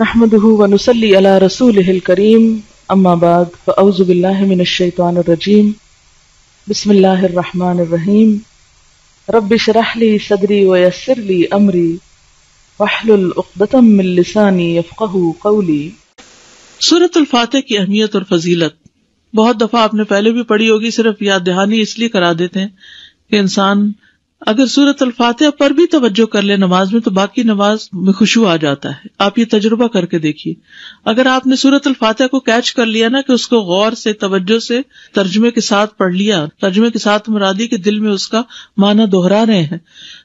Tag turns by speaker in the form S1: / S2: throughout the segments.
S1: نحمده ونسلي على رسوله الكريم اما بعد فاعوذ بالله من الشيطان الرجيم بسم الله الرحمن الرحيم رب اشرح لي صدري ويسر لي امري واحلل عقدة من لساني يفقهوا قولي سورة الفاتحة کی اہمیت اور فضیلت بہت دفعہ آپ نے پہلے بھی پڑھی ہوگی صرف یاد دہانی اس لیے کرا دیتے ہیں کہ انسان اگر صورت الفاتحہ پر بھی توجہ کر لے نماز میں تو باقی نماز میں خوشبو آ جاتا ہے آپ یہ تجربہ کر کے دیکھیے اگر آپ نے سورت الفاتحہ کو کیچ کر لیا نا کہ اس کو غور سے توجہ سے ترجمے کے ساتھ پڑھ لیا ترجمے کے ساتھ مرادی کے دل میں اس کا معنی دوہرا رہے ہیں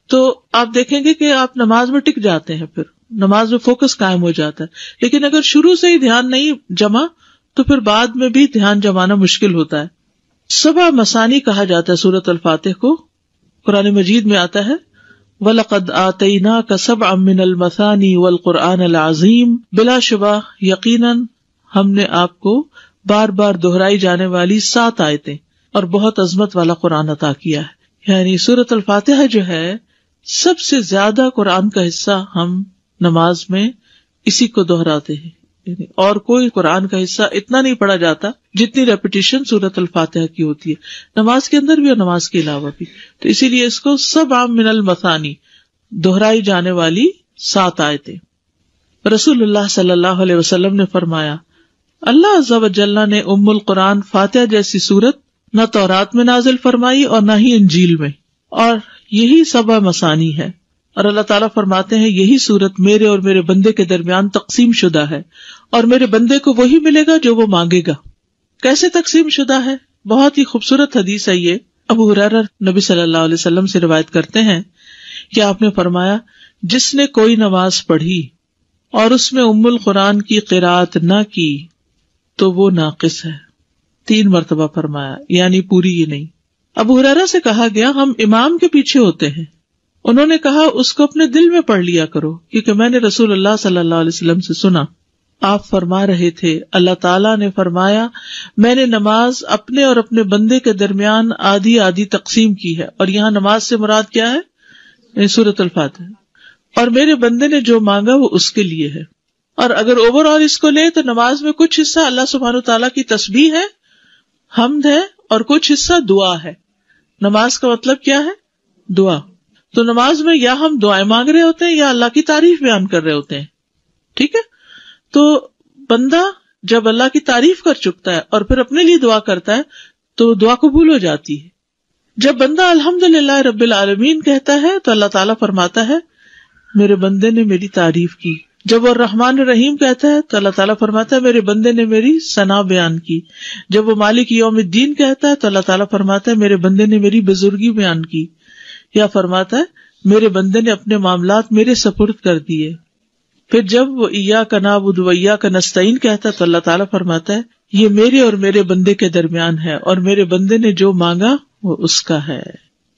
S1: تو آپ دیکھیں گے کہ آپ نماز میں ٹک جاتے ہیں پھر نماز میں فوکس قائم ہو جاتا ہے لیکن اگر شروع سے ہی دھیان نہیں جمع تو پھر بعد میں بھی دھیان جمانا مشکل ہوتا ہے صبح مسانی کہا جاتا ہے سورت الفاتح کو قرآن مجید میں آتا ہے ولقد آتینا کا سب امن المسانی و القرآن العظیم بلا شبہ یقیناً ہم نے آپ کو بار بار دہرائی جانے والی سات آیتیں اور بہت عظمت والا قرآن عطا کیا ہے یعنی سورت الفاتحہ جو ہے سب سے زیادہ قرآن کا حصہ ہم نماز میں اسی کو دہراتے ہیں اور کوئی قرآن کا حصہ اتنا نہیں پڑھا جاتا جتنی ریپٹیشن سورت الفاتح کی ہوتی ہے نماز کے اندر بھی اور نماز کے علاوہ بھی تو اسی لیے اس کو سب عام من المسانی جانے والی سات آئے تھے رسول اللہ صلی اللہ علیہ وسلم نے فرمایا اللہ عزوجل نے ام القرآن فاتح جیسی صورت نہ تورات میں نازل فرمائی اور نہ ہی انجیل میں اور یہی سب مسانی ہے اور اللہ تعالیٰ فرماتے ہیں یہی صورت میرے اور میرے بندے کے درمیان تقسیم شدہ ہے اور میرے بندے کو وہی ملے گا جو وہ مانگے گا کیسے تقسیم شدہ ہے بہت ہی خوبصورت حدیث ہے یہ ابو حرار نبی صلی اللہ علیہ وسلم سے روایت کرتے ہیں کہ آپ نے فرمایا جس نے کوئی نماز پڑھی اور اس میں ام القرآن کی قرآت نہ کی تو وہ ناقص ہے تین مرتبہ فرمایا یعنی پوری نہیں ابو حرارا سے کہا گیا ہم امام کے پیچھے ہوتے ہیں انہوں نے کہا اس کو اپنے دل میں پڑھ لیا کرو کیونکہ میں نے رسول اللہ صلی اللہ علیہ وسلم سے سنا آپ فرما رہے تھے اللہ تعالیٰ نے فرمایا میں نے نماز اپنے اور اپنے بندے کے درمیان آدھی آدھی تقسیم کی ہے اور یہاں نماز سے مراد کیا ہے یعنی سورت الفاظ ہے اور میرے بندے نے جو مانگا وہ اس کے لیے ہے اور اگر اوور آل اس کو لے تو نماز میں کچھ حصہ اللہ سبحان تعالیٰ کی تسبیح ہے حمد ہے اور کچھ حصہ دعا ہے نماز کا مطلب کیا ہے دعا تو نماز میں یا ہم دعائیں مانگ رہے ہوتے ہیں یا اللہ کی تعریف بیان کر رہے ہوتے ہیں ٹھیک ہے تو بندہ جب اللہ کی تعریف کر چکتا ہے اور پھر اپنے لیے دعا کرتا ہے تو دعا قبول ہو جاتی ہے جب بندہ الحمد للہ رب العالمین کہتا ہے تو اللہ تعالیٰ فرماتا ہے میرے بندے نے میری تعریف کی جب وہ رحمان رحیم کہتا ہے تو اللہ تعالیٰ فرماتا ہے میرے بندے نے میری ثنا بیان کی جب وہ مالک یوم الدین کہتا ہے تو اللہ تعالیٰ فرماتا ہے میرے بندے نے میری بزرگی بیان کی یا فرماتا ہے میرے بندے نے اپنے معاملات میرے سپرد کر دیے پھر جب وہ کا ناب ادویا کا نستعین کہتا تو اللہ تعالیٰ فرماتا ہے یہ میرے اور میرے بندے کے درمیان ہے اور میرے بندے نے جو مانگا وہ اس کا ہے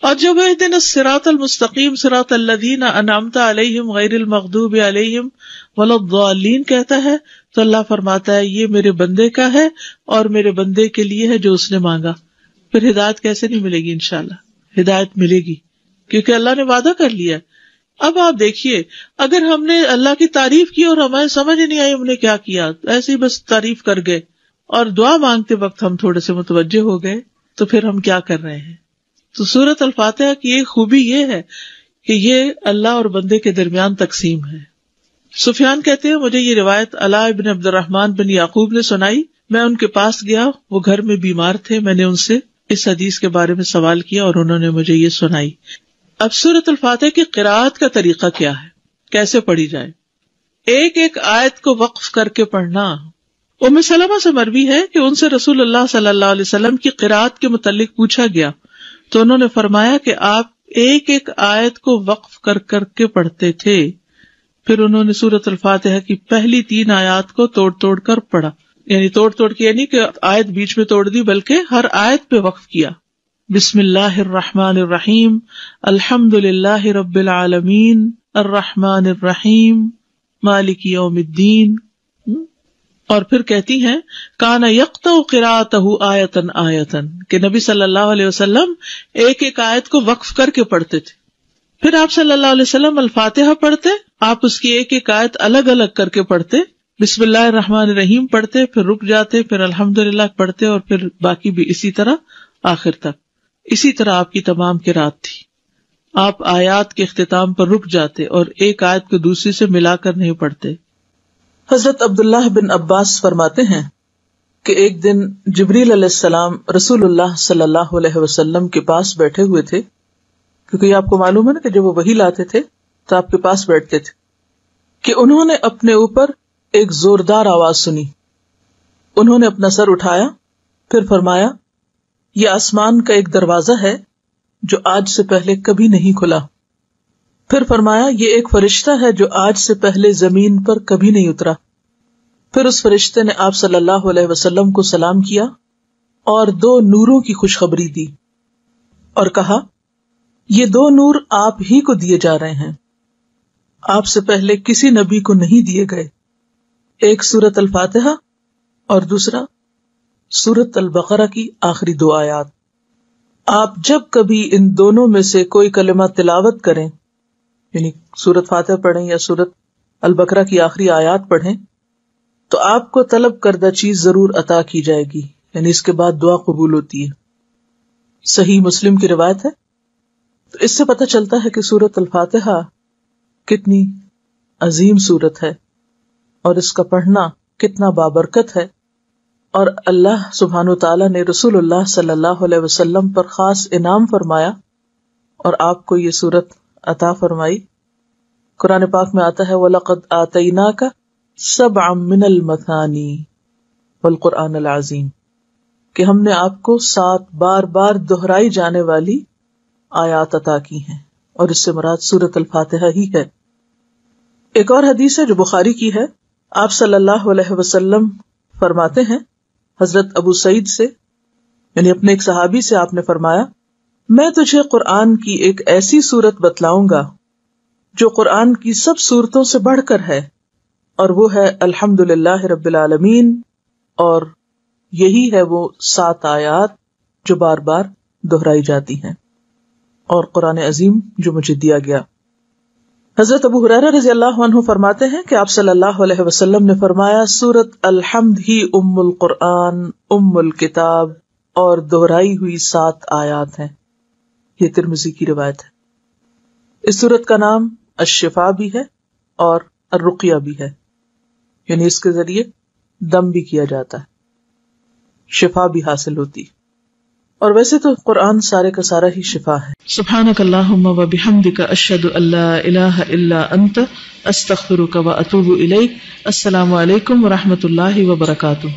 S1: اور جب وہ دن سراط المستقیم سراۃ اللہ انامتا علیہم غیر المخوب علیہم ولابین کہتا ہے تو اللہ فرماتا ہے یہ میرے بندے کا ہے اور میرے بندے کے لیے ہے جو اس نے مانگا پھر ہدایت کیسے نہیں ملے گی ان شاء اللہ ہدایت ملے گی کیونکہ اللہ نے وعدہ کر لیا اب آپ دیکھیے اگر ہم نے اللہ کی تعریف کی اور ہمیں سمجھ نہیں آئی ہم نے کیا کیا ایسے ہی بس تعریف کر گئے اور دعا مانگتے وقت ہم تھوڑے سے متوجہ ہو گئے تو پھر ہم کیا کر رہے ہیں تو سورت الفاتحہ کی ایک خوبی یہ ہے کہ یہ اللہ اور بندے کے درمیان تقسیم ہے سفیان کہتے ہیں مجھے یہ روایت اللہ ابن عبد الرحمان بن یعقوب نے سنائی میں ان کے پاس گیا وہ گھر میں بیمار تھے میں نے ان سے اس حدیث کے بارے میں سوال کیا اور انہوں نے مجھے یہ سنائی اب سورت الفاتح کی قرآت کا طریقہ کیا ہے کیسے پڑھی جائے ایک ایک آیت کو وقف کر کے پڑھنا ام سلمہ سے مربی ہے کہ ان سے رسول اللہ صلی اللہ علیہ وسلم کی قرآت کے متعلق پوچھا گیا تو انہوں نے فرمایا کہ آپ ایک ایک آیت کو وقف کر کر کے پڑھتے تھے پھر انہوں نے سورت الفاتحہ کی پہلی تین آیات کو توڑ توڑ کر پڑھا یعنی توڑ توڑ کے یعنی کہ آیت بیچ میں توڑ دی بلکہ ہر آیت پہ وقف کیا بسم اللہ الرحمٰن الرحیم الحمد اللہ رب العالمین الرحمٰن الرحیم مالک یوم الدین اور پھر کہتی ہیں کانا تو آیتن آیتن کہ نبی صلی اللہ علیہ وسلم ایک ایک آیت کو وقف کر کے پڑھتے تھے پھر آپ صلی اللہ علیہ وسلم الفاتحہ پڑھتے آپ اس کی ایک ایک آیت الگ الگ کر کے پڑھتے بسم اللہ الرحمٰن الرحیم پڑھتے پھر رک جاتے پھر الحمد للہ پڑھتے اور پھر باقی بھی اسی طرح آخر تک اسی طرح آپ کی تمام کی رات تھی آپ آیات کے اختتام پر رک جاتے اور ایک آیت کو دوسری سے ملا کر نہیں پڑھتے حضرت عبد اللہ بن عباس فرماتے ہیں کہ ایک دن جبریل علیہ السلام رسول اللہ صلی اللہ علیہ وسلم کے پاس بیٹھے ہوئے تھے کیونکہ آپ کو معلوم ہے نا کہ جب وہ وہی لاتے تھے تو آپ کے پاس بیٹھتے تھے کہ انہوں نے اپنے اوپر ایک زوردار آواز سنی انہوں نے اپنا سر اٹھایا پھر فرمایا یہ آسمان کا ایک دروازہ ہے جو آج سے پہلے کبھی نہیں کھلا پھر فرمایا یہ ایک فرشتہ ہے جو آج سے پہلے زمین پر کبھی نہیں اترا پھر اس فرشتے نے آپ صلی اللہ علیہ وسلم کو سلام کیا اور دو نوروں کی خوشخبری دی اور کہا یہ دو نور آپ ہی کو دیے جا رہے ہیں آپ سے پہلے کسی نبی کو نہیں دیے گئے ایک سورت الفاتحہ اور دوسرا سورت البقرہ کی آخری دو آیات آپ جب کبھی ان دونوں میں سے کوئی کلمہ تلاوت کریں یعنی سورت فاتح پڑھیں یا سورت البقرہ کی آخری آیات پڑھیں تو آپ کو طلب کردہ چیز ضرور عطا کی جائے گی یعنی اس کے بعد دعا قبول ہوتی ہے صحیح مسلم کی روایت ہے تو اس سے پتہ چلتا ہے کہ سورت الفاتحہ کتنی عظیم سورت ہے اور اس کا پڑھنا کتنا بابرکت ہے اور اللہ سبحان و تعالیٰ نے رسول اللہ صلی اللہ علیہ وسلم پر خاص انعام فرمایا اور آپ کو یہ صورت عطا فرمائی قرآن پاک میں آتا ہے سَبْعًا مِّنَ الْمَثَانِي کا العظیم کہ ہم نے آپ کو سات بار بار دہرائی جانے والی آیات عطا کی ہیں اور اس سے مراد سورت الفاتح ہی ہے ایک اور حدیث ہے جو بخاری کی ہے آپ صلی اللہ علیہ وسلم فرماتے ہیں حضرت ابو سعید سے یعنی اپنے ایک صحابی سے آپ نے فرمایا میں تجھے قرآن کی ایک ایسی صورت بتلاؤں گا جو قرآن کی سب صورتوں سے بڑھ کر ہے اور وہ ہے الحمد للہ رب العالمین اور یہی ہے وہ سات آیات جو بار بار دہرائی جاتی ہیں اور قرآن عظیم جو مجھے دیا گیا حضرت ابو رضی اللہ عنہ فرماتے ہیں کہ آپ صلی اللہ علیہ وسلم نے فرمایا سورت الحمد ہی ام القرآن ام الکتاب اور دہرائی ہوئی سات آیات ہیں یہ ترمزی کی روایت ہے اس سورت کا نام اشفا بھی ہے اور رقیہ بھی ہے یعنی اس کے ذریعے دم بھی کیا جاتا ہے شفا بھی حاصل ہوتی ہے اور ویسے تو قرآن سارے کا سارا ہی شفا ہے سبحان کا اللہ بہندی اشد اللہ اللہ اللہ کا اطوب السلام علیکم و رحمۃ اللہ وبرکاتہ